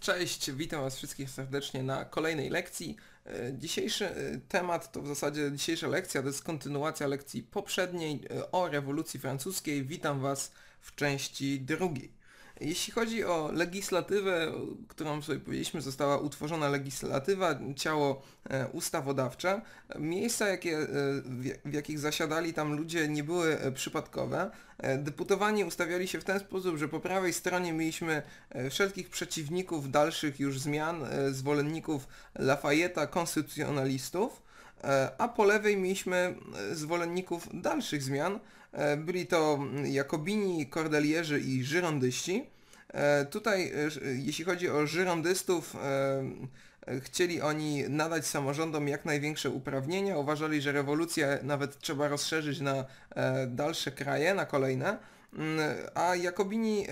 Cześć, witam Was wszystkich serdecznie na kolejnej lekcji. E, dzisiejszy e, temat to w zasadzie dzisiejsza lekcja, to jest kontynuacja lekcji poprzedniej e, o rewolucji francuskiej. Witam Was w części drugiej. Jeśli chodzi o legislatywę, którą sobie powiedzieliśmy, została utworzona legislatywa, ciało e, ustawodawcze. Miejsca, jakie, e, w jakich zasiadali tam ludzie, nie były e, przypadkowe. Deputowani ustawiali się w ten sposób, że po prawej stronie mieliśmy wszelkich przeciwników dalszych już zmian, zwolenników Lafayeta, konstytucjonalistów a po lewej mieliśmy zwolenników dalszych zmian. Byli to Jakobini, Kordelierzy i Żyrondyści. E, tutaj, e, e, jeśli chodzi o żyrondystów, chcieli oni nadać samorządom jak największe uprawnienia, uważali, że rewolucję nawet trzeba rozszerzyć na dalsze kraje, na kolejne. Mm, a Jakobini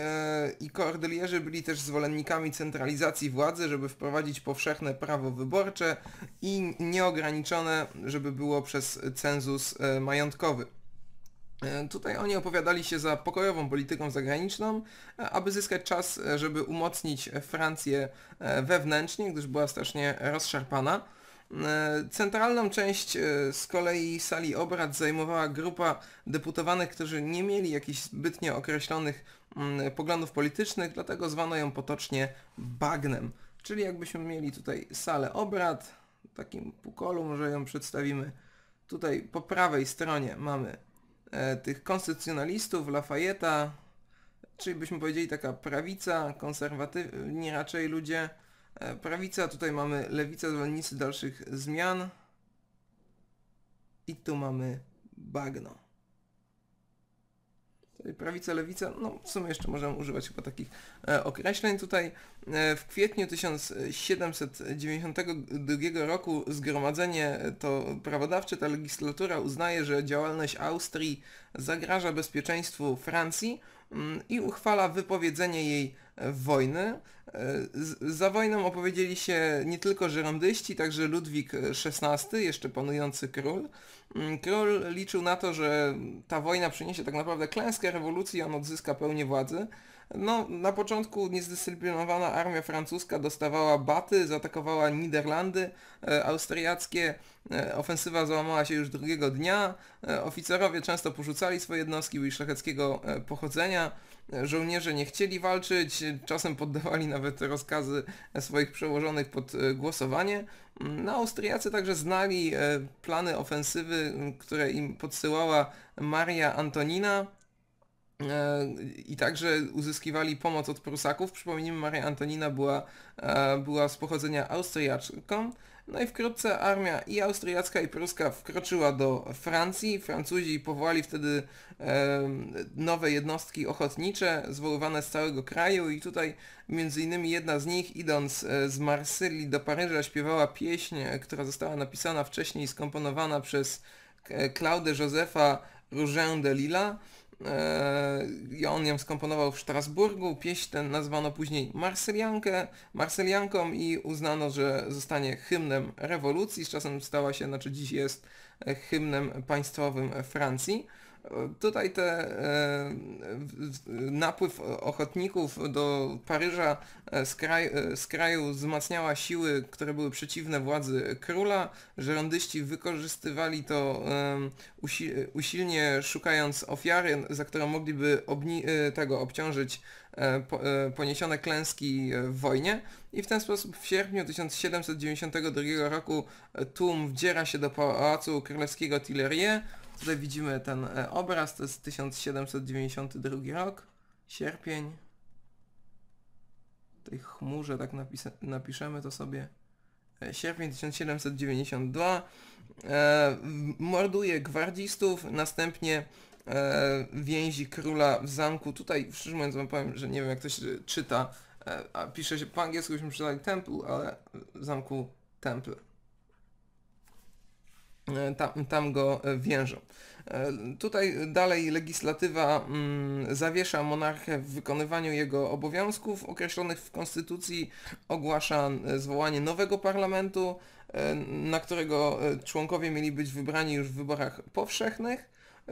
i Kordelierzy byli też zwolennikami centralizacji władzy, żeby wprowadzić powszechne prawo wyborcze i nieograniczone, żeby było przez cenzus majątkowy. E, tutaj oni opowiadali się za pokojową polityką zagraniczną, e, aby zyskać czas, e, żeby umocnić Francję wewnętrznie, gdyż była strasznie rozszarpana. Centralną część z kolei sali obrad zajmowała grupa deputowanych, którzy nie mieli jakichś zbytnio określonych mm, poglądów politycznych, dlatego zwano ją potocznie bagnem. Czyli jakbyśmy mieli tutaj salę obrad, takim pukolu może ją przedstawimy. Tutaj po prawej stronie mamy E, tych konstytucjonalistów, Lafayeta, czyli byśmy powiedzieli taka prawica, konserwatywni raczej ludzie. E, prawica, tutaj mamy lewica, zwolennicy dalszych zmian. I tu mamy bagno prawica, lewica, no w sumie jeszcze możemy używać chyba takich e, określeń. Tutaj e, w kwietniu 1792 roku zgromadzenie e, to prawodawcze, ta legislatura uznaje, że działalność Austrii zagraża bezpieczeństwu Francji, Mm, i uchwala wypowiedzenie jej e, wojny. E, za wojną opowiedzieli się nie tylko żerondyści, także Ludwik XVI, e, jeszcze panujący król. Mm, król liczył na to, że ta wojna przyniesie tak naprawdę klęskę rewolucji, on odzyska pełnię władzy. No, na początku niezdyscyplinowana armia francuska dostawała baty, zaatakowała Niderlandy e, austriackie, e, ofensywa załamała się już drugiego dnia, e, oficerowie często porzucali swoje jednostki, byli szlacheckiego e, pochodzenia, e, żołnierze nie chcieli walczyć, e, czasem poddawali nawet rozkazy swoich przełożonych pod głosowanie. Mm, no, Austriacy także znali plany ofensywy, które im podsyłała Maria Antonina E, i także uzyskiwali pomoc od Prusaków. Przypomnijmy, Maria Antonina była, e, była z pochodzenia Austriaczką. No i wkrótce armia i austriacka i pruska wkroczyła do Francji. Francuzi powołali wtedy e, nowe jednostki ochotnicze zwoływane z całego kraju i tutaj między innymi jedna z nich idąc z Marsylii do Paryża śpiewała pieśń, która została napisana wcześniej i skomponowana przez Claude Josefa Rougin de Lila. Eee, i on ją skomponował w Strasburgu. Pieśń tę nazwano później Marsyliankę, Marsylianką i uznano, że zostanie hymnem rewolucji. Z czasem stała się, znaczy dziś jest e, hymnem państwowym Francji. Tutaj te e, napływ ochotników do Paryża e, z kraju, e, z kraju wzmacniała siły, które były przeciwne władzy króla. Żerondyści wykorzystywali to usilnie szukając ofiary, za którą mogliby tego obciążyć poniesione klęski w wojnie i w ten sposób w sierpniu 1792 roku tłum wdziera się do pałacu królewskiego Tillerie Tutaj widzimy ten e, obraz, to jest 1792 rok, sierpień. W tej chmurze tak napiszemy to sobie. E, sierpień 1792. E, morduje gwardzistów, następnie e, więzi króla w zamku. Tutaj szczerze mówiąc wam powiem, że nie wiem jak ktoś czyta, e, a pisze się po angielsku, byśmy czytali temple, ale w zamku temple. E, tam, tam go e, więżą. E, tutaj dalej legislatywa mm, zawiesza monarchę w wykonywaniu jego obowiązków określonych w konstytucji, ogłasza zwołanie nowego parlamentu, na którego członkowie mieli być wybrani już w wyborach powszechnych.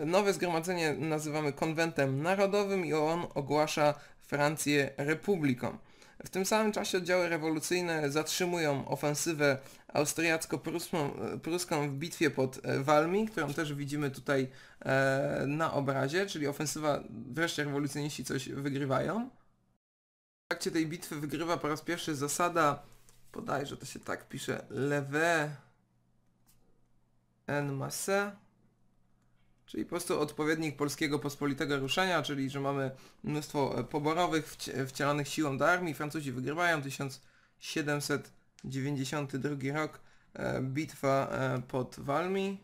Nowe zgromadzenie nazywamy konwentem narodowym i on ogłasza Francję republiką. W tym samym czasie oddziały rewolucyjne zatrzymują ofensywę austriacko-pruską e, w bitwie pod e, Walmi, którą też widzimy tutaj e, na obrazie, czyli ofensywa, wreszcie rewolucjoniści coś wygrywają. W trakcie tej bitwy wygrywa po raz pierwszy zasada, że to się tak pisze, lewe en masse, Czyli po prostu odpowiednik polskiego pospolitego ruszenia, czyli że mamy mnóstwo e, poborowych wcielanych siłą do armii. Francuzi wygrywają 1792 rok. E, bitwa e, pod Walmi.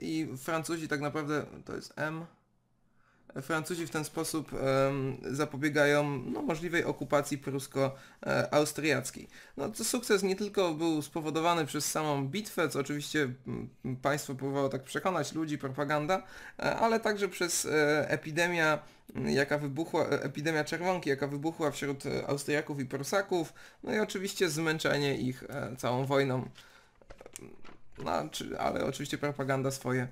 I Francuzi tak naprawdę to jest M. Francuzi w ten sposób zapobiegają no, możliwej okupacji prusko-austriackiej. No, to sukces nie tylko był spowodowany przez samą bitwę, co oczywiście państwo próbowało tak przekonać ludzi, propaganda, e, ale także przez e, epidemia jaka wybuchła, e, epidemia czerwonki, jaka wybuchła wśród Austriaków i Prusaków, no i oczywiście zmęczenie ich całą wojną, no, ale oczywiście propaganda swoje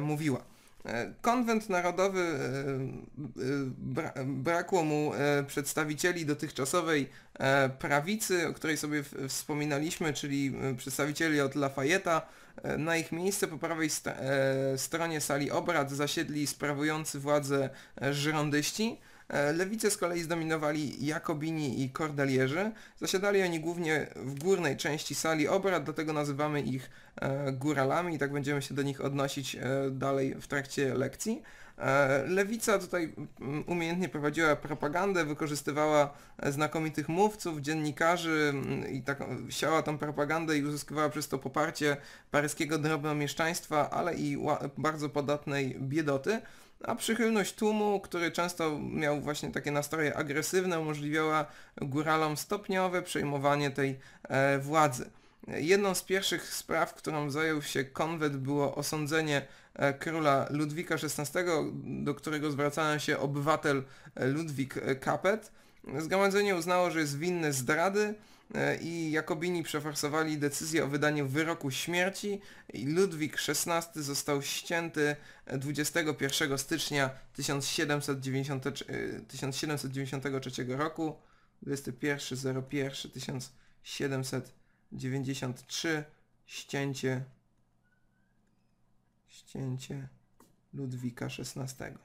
mówiła. E, konwent Narodowy, e, e, brakło mu przedstawicieli dotychczasowej prawicy, o której sobie wspominaliśmy, czyli przedstawicieli od Lafayeta. Na ich miejsce po prawej st- stronie sali obrad zasiedli sprawujący władzę żrondyści. E, Lewicy z kolei zdominowali Jakobini i Kordelierzy. Zasiadali oni głównie w górnej części sali obrad, dlatego nazywamy ich e, góralami i tak będziemy się do nich odnosić e, dalej w trakcie lekcji. Lewica tutaj mm, umiejętnie prowadziła propagandę, wykorzystywała znakomitych mówców, dziennikarzy mm, i tak siała tą propagandę i uzyskiwała przez to poparcie paryskiego drobnomieszczaństwa, ale i bardzo podatnej biedoty a przychylność tłumu, który często miał właśnie takie nastroje agresywne, umożliwiała góralom stopniowe przejmowanie tej e, władzy. Jedną z pierwszych spraw, którą zajął się konwent, było osądzenie e, króla Ludwika XVI, do którego zwracał się obywatel e, Ludwik Kapet. Zgromadzenie uznało, że jest winny zdrady, E, i Jakobini przeforsowali decyzję o wydaniu wyroku śmierci i Ludwik XVI został ścięty 21 e, stycznia 1793 e, roku 21.01.1793 ścięcie ścięcie Ludwika XVI.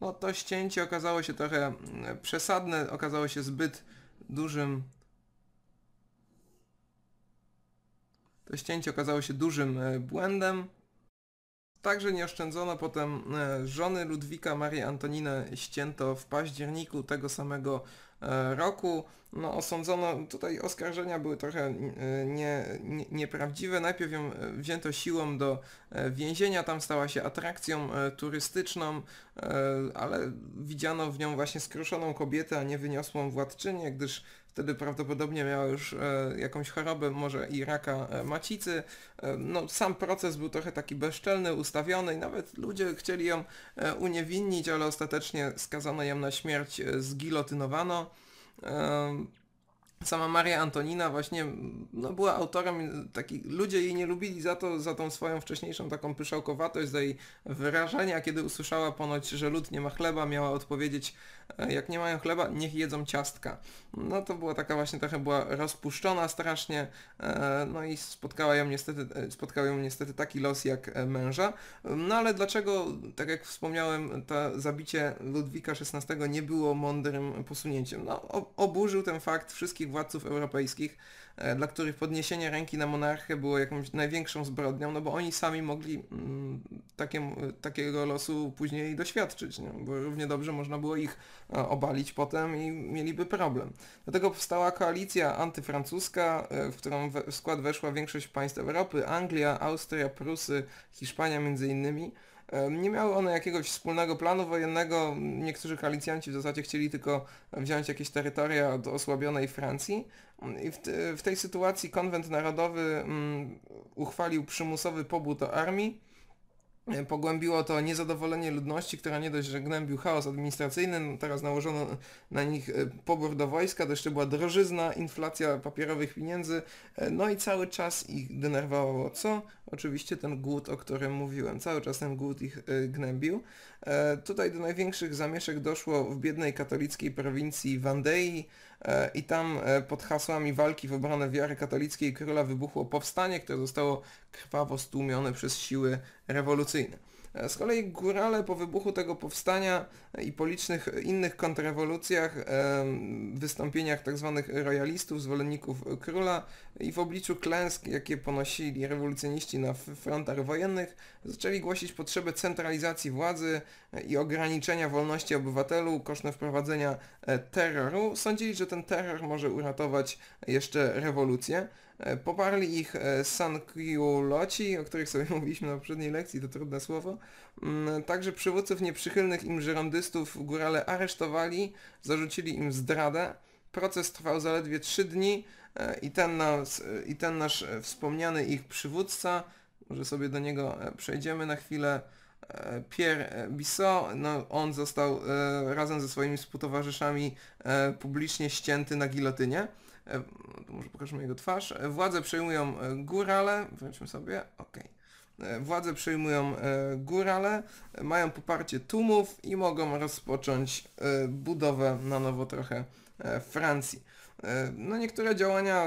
no to ścięcie okazało się trochę mm, przesadne, okazało się zbyt dużym... To ścięcie okazało się dużym e, błędem. Także nie oszczędzono potem e, żony Ludwika Marii Antoniny ścięto w październiku tego samego E, roku. No, osądzono, tutaj oskarżenia były trochę e, nie, nie, nieprawdziwe. Najpierw ją e, wzięto siłą do więzienia, tam stała się atrakcją turystyczną, ale widziano w nią właśnie skruszoną kobietę, a nie wyniosłą władczynię, gdyż wtedy prawdopodobnie miała już e, jakąś chorobę, może i raka e, macicy. E, no, sam proces był trochę taki bezczelny, ustawiony i nawet ludzie chcieli ją uniewinnić, ale ostatecznie skazano ją na śmierć, zgilotynowano sama Maria Antonina właśnie no, była autorem, taki, ludzie jej nie lubili za to, za tą swoją wcześniejszą taką pyszałkowatość, za jej wyrażenia, kiedy usłyszała ponoć, że lud nie ma chleba, miała odpowiedzieć, e, jak nie mają chleba, niech jedzą ciastka. No to była taka właśnie trochę była rozpuszczona strasznie, e, no i spotkała ją niestety, e, spotkał ją niestety taki los jak męża. No ale dlaczego, tak jak wspomniałem, to zabicie Ludwika XVI nie było mądrym posunięciem? No oburzył ten fakt wszystkich władców europejskich, e, dla których podniesienie ręki na monarchę było jakąś największą zbrodnią, no bo oni sami mogli mm, takiego losu później doświadczyć, nie? bo równie dobrze można było ich e, obalić potem i mieliby problem. Dlatego powstała koalicja antyfrancuska, e, w którą w skład weszła większość państw Europy, Anglia, Austria, Prusy, Hiszpania między innymi. Nie miały one jakiegoś wspólnego planu wojennego, niektórzy koalicjanci w zasadzie chcieli tylko wziąć jakieś terytoria od osłabionej Francji i w, w tej sytuacji konwent narodowy mm, uchwalił przymusowy pobud do armii, E, pogłębiło to niezadowolenie ludności, która nie dość, że gnębił chaos administracyjny, no teraz nałożono na nich e, pobór do wojska, to jeszcze była drożyzna, inflacja papierowych pieniędzy, e, no i cały czas ich denerwowało. Co? Oczywiście ten głód, o którym mówiłem. Cały czas ten głód ich gnębił. E, tutaj do największych zamieszek doszło w biednej katolickiej prowincji Wandei e, i tam e, pod hasłami walki w obronę wiary katolickiej króla wybuchło powstanie, które zostało krwawo stłumione przez siły rewolucyjne. E, z kolei górale po wybuchu tego powstania i po licznych innych kontrrewolucjach, wystąpieniach tzw. Tak royalistów, zwolenników króla i w obliczu klęsk, jakie ponosili rewolucjoniści na frontach wojennych, zaczęli głosić potrzebę centralizacji władzy e, i ograniczenia wolności obywatelu kosztem wprowadzenia e, terroru. Sądzili, że ten terror może uratować jeszcze rewolucję. E, poparli ich e, sankiuloci, o których sobie mówiliśmy na poprzedniej lekcji, to trudne słowo. Mm, także przywódców nieprzychylnych im żyrondystów górale aresztowali, zarzucili im zdradę. Proces trwał zaledwie 3 dni i ten, nas, i ten nasz e, wspomniany ich przywódca, może sobie do niego przejdziemy na chwilę, Pierre Bissot, no on został razem ze swoimi współtowarzyszami publicznie ścięty na gilotynie. E, to może pokażmy jego twarz. E, władze przejmują e, górale, wróćmy sobie, okej. Okay. Władze przejmują górale, mają poparcie tłumów i mogą rozpocząć budowę na nowo trochę Francji. No niektóre działania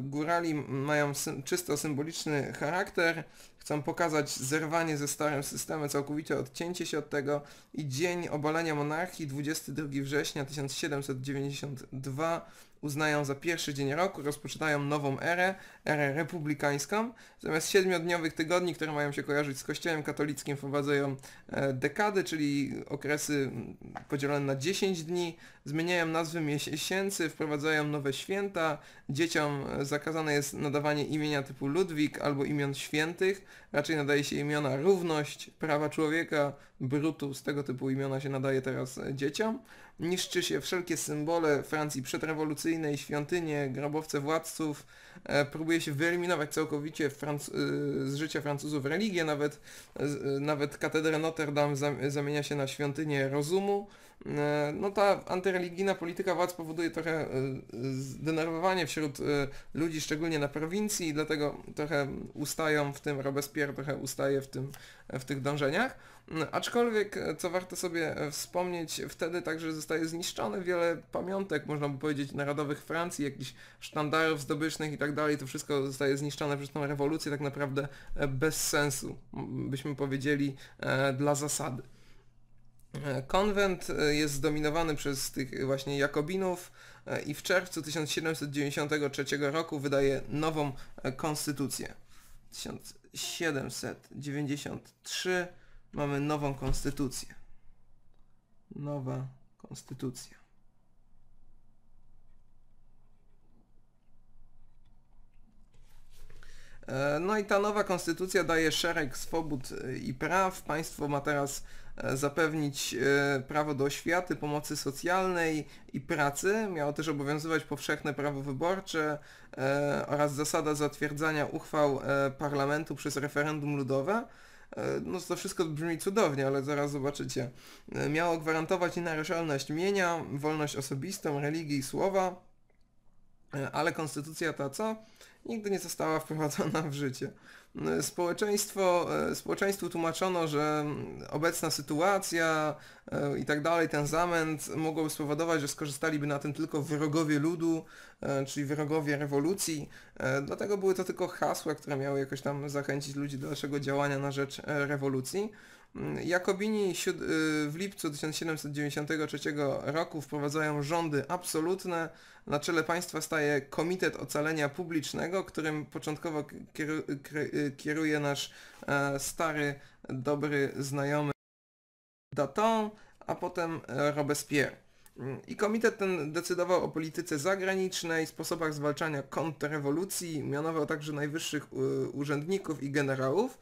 górali mają czysto symboliczny charakter, Chcą pokazać zerwanie ze starym systemem, całkowite odcięcie się od tego i dzień obalenia monarchii 22 września 1792 uznają za pierwszy dzień roku, rozpoczynają nową erę, erę republikańską. Zamiast siedmiodniowych tygodni, które mają się kojarzyć z Kościołem katolickim, wprowadzają e, dekady, czyli okresy mm, podzielone na 10 dni, zmieniają nazwy miesięcy, wprowadzają nowe święta, dzieciom e, zakazane jest nadawanie imienia typu Ludwik albo imion świętych, raczej nadaje się imiona równość, prawa człowieka, brutus, tego typu imiona się nadaje teraz dzieciom. Niszczy się wszelkie symbole Francji przedrewolucyjnej, świątynie, grobowce władców. E, próbuje się wyeliminować całkowicie Franc- e, z życia Francuzów religię, nawet, e, nawet katedrę Notre Dame zamienia się na świątynię rozumu. E, no ta antyreligijna polityka władz powoduje trochę e, zdenerwowanie wśród e, ludzi, szczególnie na prowincji i dlatego trochę ustają w tym, Robespierre trochę ustaje w, tym, w tych dążeniach. Mm, aczkolwiek, co warto sobie wspomnieć, wtedy także zostaje zniszczone wiele pamiątek, można by powiedzieć, narodowych Francji, jakichś sztandarów zdobycznych i tak dalej. To wszystko zostaje zniszczone przez tą rewolucję tak naprawdę bez sensu, byśmy powiedzieli, dla zasady. E, konwent e, jest zdominowany przez tych właśnie Jakobinów e, i w czerwcu 1793 roku wydaje nową konstytucję. 1793 mamy nową konstytucję. Nowa konstytucja. E, no i ta nowa konstytucja daje szereg swobód e, i praw. Państwo ma teraz e, zapewnić prawo do oświaty, pomocy socjalnej i pracy. Miało też obowiązywać powszechne prawo wyborcze oraz zasada zatwierdzania uchwał parlamentu przez referendum ludowe. No to wszystko brzmi cudownie, ale zaraz zobaczycie. Miało gwarantować nienaruszalność mienia, wolność osobistą, religii i słowa E, ale konstytucja ta co? Nigdy nie została wprowadzona w życie. E, społeczeństwo, e, społeczeństwu tłumaczono, że mm, obecna sytuacja i tak dalej, ten zamęt mogłoby spowodować, że skorzystaliby na tym tylko wrogowie ludu, czyli wrogowie rewolucji. Dlatego były to tylko hasła, które miały jakoś tam zachęcić ludzi do dalszego działania na rzecz rewolucji. Jakobini y, w lipcu 1793 roku wprowadzają rządy absolutne. Na czele państwa staje Komitet Ocalenia Publicznego, którym początkowo y, kieruje nasz e, stary, dobry znajomy Daton, a potem e, Robespierre. I komitet ten decydował o polityce zagranicznej, sposobach zwalczania kontrrewolucji, mianował także najwyższych urzędników i generałów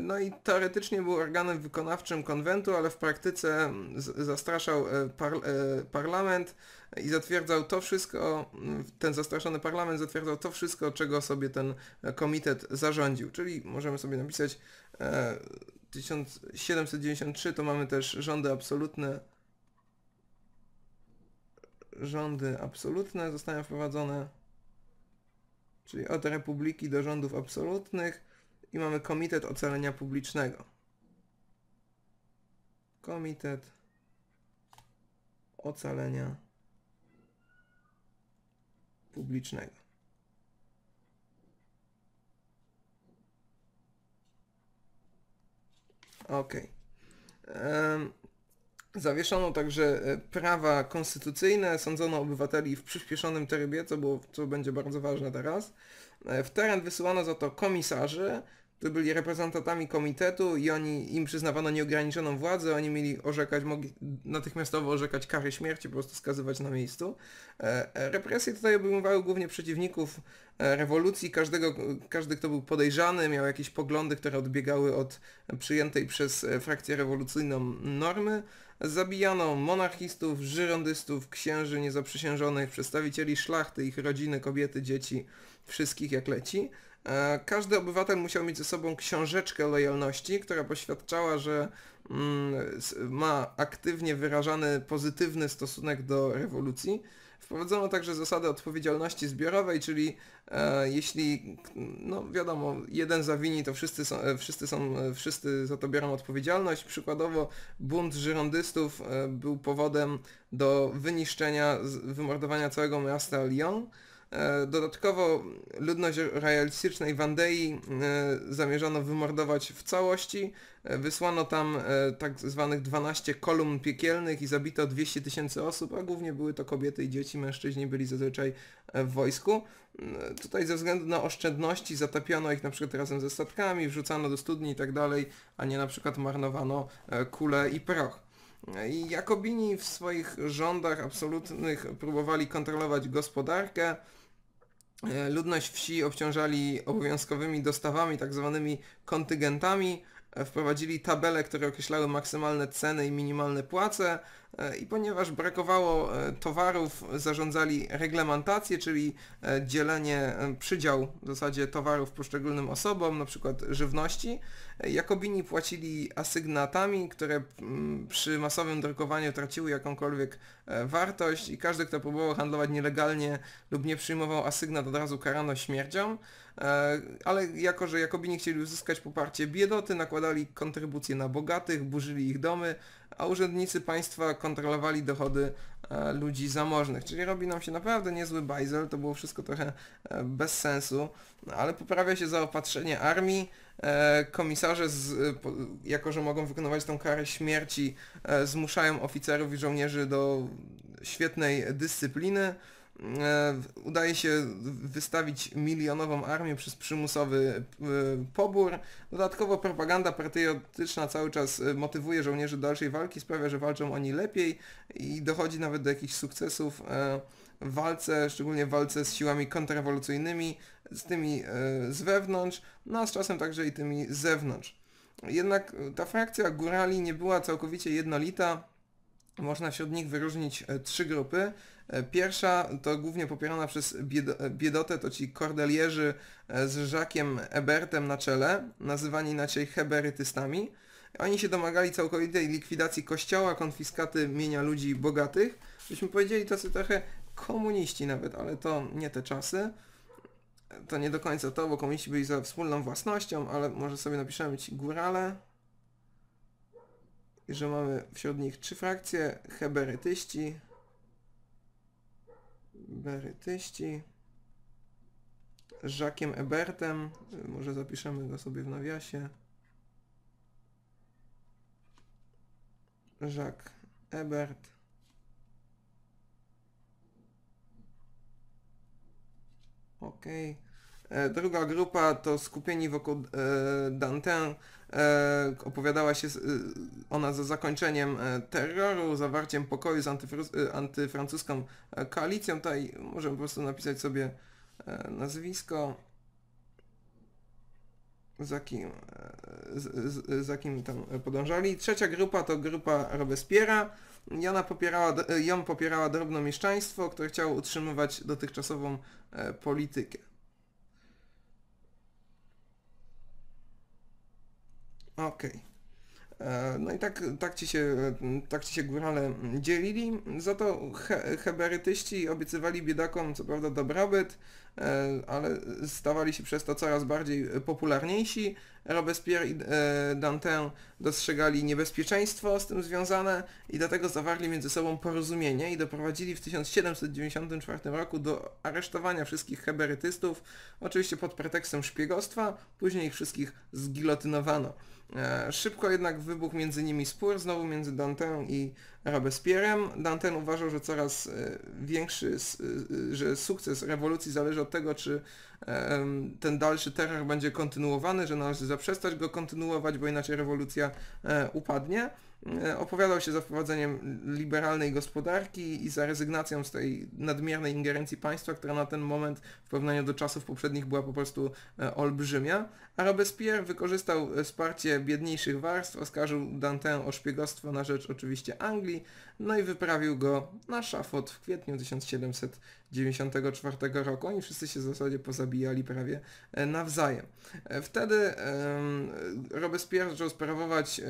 no i teoretycznie był organem wykonawczym konwentu, ale w praktyce mm, zastraszał e, par e, parlament i zatwierdzał to wszystko, mm, ten zastraszony parlament zatwierdzał to wszystko, czego sobie ten e, komitet zarządził. Czyli możemy sobie napisać 1793 to mamy też rządy absolutne. Rządy absolutne zostają wprowadzone, czyli od republiki do rządów absolutnych i mamy Komitet Ocalenia Publicznego. Komitet Ocalenia Publicznego. Ok. Zawieszono także e, prawa konstytucyjne, sądzono obywateli w przyspieszonym trybie, co, było, co będzie bardzo ważne teraz. E, w teren wysyłano za to komisarzy, którzy byli reprezentantami komitetu i oni, im przyznawano nieograniczoną władzę, oni mieli orzekać, mogli natychmiastowo orzekać kary śmierci, po prostu skazywać na miejscu. E, e, represje tutaj obejmowały głównie przeciwników e, rewolucji, każdego, każdy kto był podejrzany miał jakieś poglądy, które odbiegały od przyjętej przez frakcję rewolucyjną normy. Zabijano monarchistów, żyrondystów, księży niezaprzysiężonych, przedstawicieli szlachty, ich rodziny, kobiety, dzieci, wszystkich jak leci. E, każdy obywatel musiał mieć ze sobą książeczkę lojalności, która poświadczała, że mm, ma aktywnie wyrażany pozytywny stosunek do rewolucji. Wprowadzono także zasadę odpowiedzialności zbiorowej, czyli e, jeśli, no wiadomo, jeden zawini, to wszyscy, są, e, wszyscy, są, e, wszyscy za to biorą odpowiedzialność. Przykładowo bunt żyrondystów e, był powodem do wyniszczenia, wymordowania całego miasta Lyon. E, dodatkowo ludność realistycznej Wandei e, zamierzono wymordować w całości. E, wysłano tam tak zwanych 12 kolumn piekielnych i zabito 200 tysięcy osób, a głównie były to kobiety i dzieci, mężczyźni byli zazwyczaj w wojsku. Tutaj ze względu na oszczędności zatapiano ich na przykład razem ze statkami, wrzucano do studni i tak dalej, a nie na przykład marnowano kule i proch. I Jakobini w swoich rządach absolutnych próbowali kontrolować gospodarkę, E, ludność wsi obciążali obowiązkowymi dostawami, tak zwanymi kontyngentami, E, wprowadzili tabele, które określały maksymalne ceny i minimalne płace e, i ponieważ brakowało e, towarów, zarządzali reglementację, czyli dzielenie, przydział w zasadzie towarów poszczególnym osobom, na przykład żywności. Jakobini płacili asygnatami, które przy masowym drukowaniu traciły jakąkolwiek wartość i każdy, kto próbował handlować nielegalnie lub nie przyjmował asygnat od razu karano śmiercią. E, ale jako, że Jakobini chcieli uzyskać poparcie biedoty, nakładali kontrybucje na bogatych, burzyli ich domy, a urzędnicy państwa kontrolowali dochody e, ludzi zamożnych. Czyli robi nam się naprawdę niezły bajzel, to było wszystko trochę e, bez sensu, ale poprawia się zaopatrzenie armii, komisarze, z, jako że mogą wykonywać tą karę śmierci, zmuszają oficerów i żołnierzy do świetnej dyscypliny, E, udaje się wystawić milionową armię przez przymusowy e, pobór. Dodatkowo propaganda patriotyczna cały czas e, motywuje żołnierzy do dalszej walki, sprawia, że walczą oni lepiej i dochodzi nawet do jakichś sukcesów w walce, szczególnie w walce z siłami kontrrewolucyjnymi, z tymi z wewnątrz, no a z czasem także i tymi z zewnątrz. Jednak ta frakcja górali nie była całkowicie jednolita, można wśród nich wyróżnić trzy grupy. E, pierwsza to głównie popierana przez e, biedotę, to ci kordelierzy e, z Żakiem Ebertem na czele, nazywani inaczej heberytystami. Oni się domagali całkowitej likwidacji kościoła, konfiskaty mienia ludzi bogatych. Byśmy powiedzieli tacy trochę komuniści nawet, ale to nie te czasy. To nie do końca to, bo komuniści byli za wspólną własnością, ale może sobie napiszemy ci górale, że mamy wśród nich trzy frakcje, heberytyści, berytyści z Ebertem. Może zapiszemy go sobie w nawiasie. Jacques Ebert. ok. E, druga grupa to skupieni wokół e, Dantin, E, opowiadała się e, ona za zakończeniem e, terroru, zawarciem pokoju z antyfrancuską koalicją. Tutaj możemy po prostu napisać sobie nazwisko, za kim, z, za kim tam podążali. Trzecia grupa to grupa Robespiera. Jana popierała, ją popierała drobnomieszczaństwo, które chciało utrzymywać dotychczasową politykę. Okej. Okay. E, no i tak, tak, ci się, tak ci się górale dzielili, za to he, heberytyści obiecywali biedakom co prawda dobrobyt, e, ale stawali się przez to coraz bardziej popularniejsi. Robespierre i e, Dantin dostrzegali niebezpieczeństwo z tym związane i dlatego zawarli między sobą porozumienie i doprowadzili w 1794 roku do aresztowania wszystkich heberytystów, oczywiście pod pretekstem szpiegostwa, później ich wszystkich zgilotynowano. E, szybko jednak wybuchł między nimi spór, znowu między Dantę i Robespierrem. Danton uważał, że coraz e, większy, e, e, że sukces rewolucji zależy od tego, czy ten dalszy terror będzie kontynuowany, że należy zaprzestać go kontynuować, bo inaczej rewolucja upadnie. Opowiadał się za wprowadzeniem liberalnej gospodarki i za rezygnacją z tej nadmiernej ingerencji państwa, która na ten moment w porównaniu do czasów poprzednich była po prostu olbrzymia. A Robespierre wykorzystał wsparcie biedniejszych warstw, oskarżył Dantin o szpiegostwo na rzecz oczywiście Anglii, Anglii, no i wyprawił go na szafot w kwietniu 1794 roku. Oni wszyscy się w zasadzie pozabijali prawie e, nawzajem. E, wtedy Robespierre zaczął sprawować e,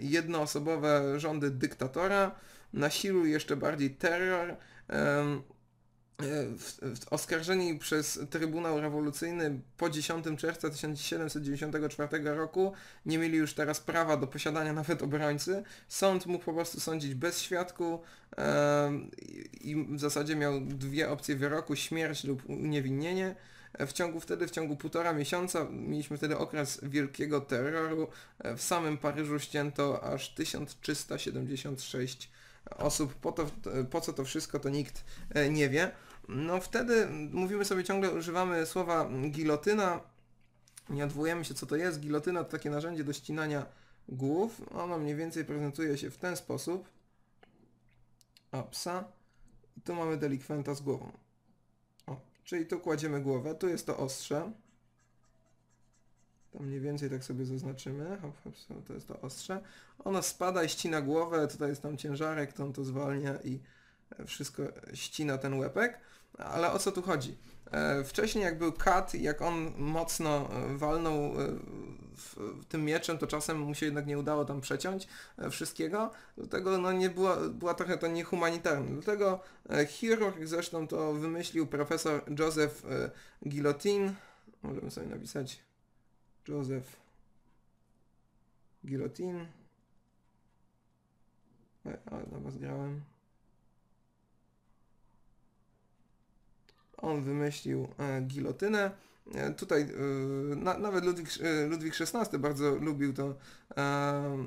jednoosobowe rządy dyktatora, siłę jeszcze bardziej terror, E, oskarżeni przez Trybunał Rewolucyjny po 10 czerwca 1794 roku nie mieli już teraz prawa do posiadania nawet obrońcy. Sąd mógł po prostu sądzić bez świadku i w zasadzie miał dwie opcje wyroku, śmierć lub uniewinnienie. E, w ciągu wtedy, w ciągu półtora miesiąca, mieliśmy wtedy okres wielkiego terroru. E, w samym Paryżu ścięto aż 1376 osób, po, to, po co to wszystko, to nikt e, nie wie. No wtedy mówimy sobie ciągle, używamy słowa gilotyna, nie odwołujemy się co to jest. Gilotyna to takie narzędzie do ścinania głów. Ono mniej więcej prezentuje się w ten sposób. A psa. I tu mamy delikwenta z głową. O, czyli tu kładziemy głowę, tu jest to ostrze. To mniej więcej tak sobie zaznaczymy. Hop, hop, to jest to ostrze. Ona spada i ścina głowę, tutaj jest tam ciężarek, to on to zwalnia i wszystko ścina ten łepek. Ale o co tu chodzi? E, wcześniej jak był Kat, jak on mocno e, walnął e, tym mieczem, to czasem mu się jednak nie udało tam przeciąć wszystkiego, dlatego no nie była, była trochę to niehumanitarne. Dlatego chirurg zresztą to wymyślił profesor Joseph Guillotine, możemy sobie napisać Joseph Guillotine. Ale na was grałem. On wymyślił e, gilotynę. E, tutaj e, na, nawet Ludwik, e, Ludwik XVI bardzo lubił to, e,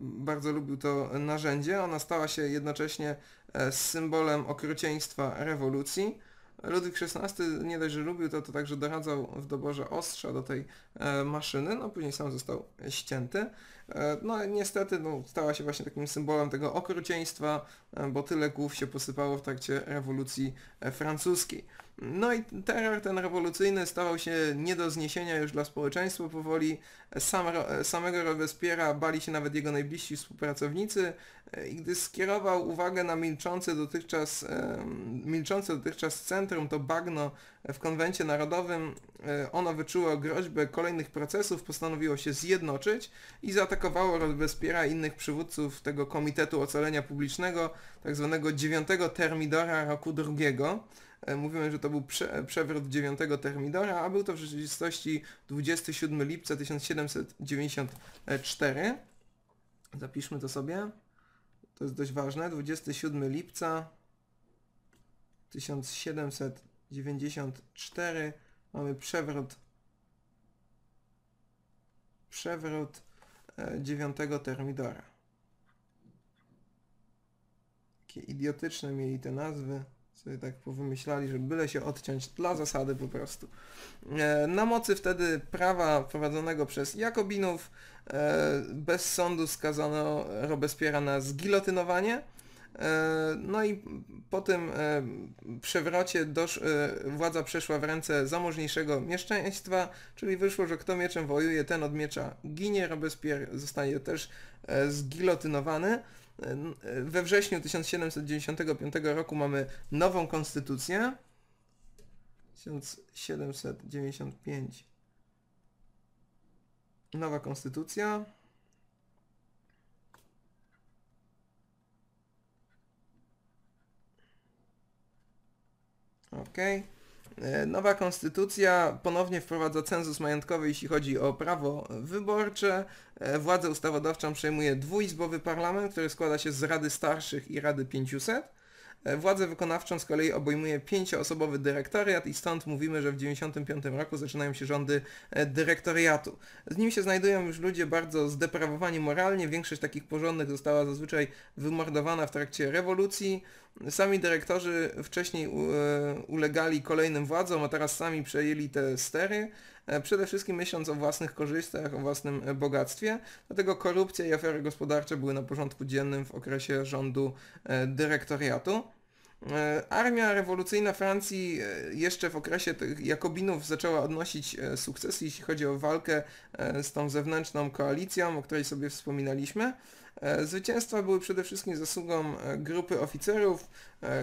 bardzo lubił to narzędzie. Ona stała się jednocześnie e, symbolem okrucieństwa rewolucji. Ludwik XVI nie dość, że lubił to, to także doradzał w doborze ostrza do tej e, maszyny, no później sam został ścięty. E, no niestety no, stała się właśnie takim symbolem tego okrucieństwa, e, bo tyle głów się posypało w trakcie rewolucji e, francuskiej. No i terror ten rewolucyjny stawał się nie do zniesienia już dla społeczeństwa powoli. Sam, samego Robespiera bali się nawet jego najbliżsi współpracownicy i gdy skierował uwagę na milczące dotychczas, milczące dotychczas centrum, to bagno w konwencie narodowym, ono wyczuło groźbę kolejnych procesów, postanowiło się zjednoczyć i zaatakowało zaatakowało Robespierre innych przywódców tego Komitetu Ocalenia Publicznego, tak zwanego 9 Termidora roku drugiego. E, mówimy, że to był prze, przewrót 9 Termidora, a był to w rzeczywistości 27 lipca 1794. Zapiszmy to sobie. To jest dość ważne. 27 lipca 1794 mamy przewrót przewrót dziewiątego Termidora. idiotyczne mieli te nazwy, sobie tak powymyślali, żeby byle się odciąć dla zasady po prostu. E, na mocy wtedy prawa prowadzonego przez Jakobinów e, bez sądu skazano Robespiera na zgilotynowanie, E, no i po tym e, przewrocie dosz, e, władza przeszła w ręce zamożniejszego mieszczaństwa, czyli wyszło, że kto mieczem wojuje, ten od miecza ginie. Robespierre zostaje też zgilotynowany. We wrześniu 1795 roku mamy nową konstytucję. 1795. Nowa konstytucja. Okej. Okay. E, nowa konstytucja ponownie wprowadza cenzus majątkowy, jeśli chodzi o prawo wyborcze. E, władzę ustawodawczą przejmuje dwuizbowy parlament, który składa się z Rady Starszych i Rady 500. E, władzę wykonawczą z kolei obejmuje pięcioosobowy dyrektoriat i stąd mówimy, że w 1995 roku zaczynają się rządy e, dyrektoriatu. Z nim się znajdują już ludzie bardzo zdeprawowani moralnie, większość takich porządnych została zazwyczaj wymordowana w trakcie rewolucji. Sami dyrektorzy wcześniej e, ulegali kolejnym władzom, a teraz sami przejęli te stery. E, przede wszystkim myśląc o własnych korzyściach, o własnym e, bogactwie, dlatego korupcja i afery gospodarcze były na porządku dziennym w okresie rządu e, dyrektoriatu. Armia rewolucyjna Francji jeszcze w okresie tych Jakobinów zaczęła odnosić sukcesy, jeśli chodzi o walkę z tą zewnętrzną koalicją, o której sobie wspominaliśmy. Zwycięstwa były przede wszystkim zasługą grupy oficerów,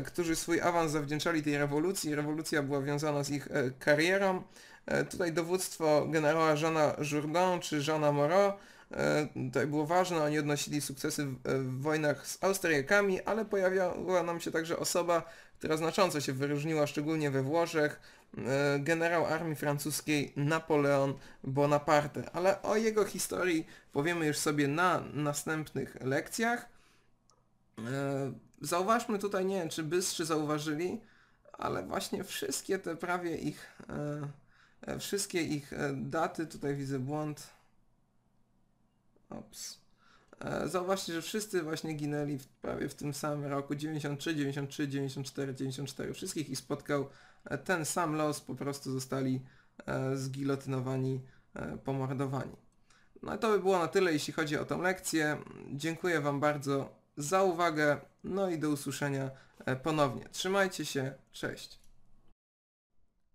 którzy swój awans zawdzięczali tej rewolucji. Rewolucja była wiązana z ich karierą. E, tutaj dowództwo generała Jeana Jourdan czy Jeana Moreau e, tutaj było ważne, oni odnosili sukcesy w, e, wojnach z Austriakami, ale pojawiła nam się także osoba, która znacząco się wyróżniła, szczególnie we Włoszech, generał armii francuskiej Napoleon Bonaparte. Ale o jego historii powiemy już sobie na następnych lekcjach. Zauważmy tutaj, nie wiem czy bystrzy zauważyli, ale właśnie wszystkie te prawie ich E, wszystkie ich e, daty, tutaj widzę błąd. Ops. E, zauważcie, że wszyscy właśnie ginęli w, prawie w tym samym roku, 93, 93, 94, 94. Wszystkich ich spotkał ten sam los, po prostu zostali zgilotynowani, pomordowani. No i to by było na tyle, jeśli chodzi o tą lekcję. Dziękuję Wam bardzo za uwagę, no i do usłyszenia ponownie. Trzymajcie się, cześć.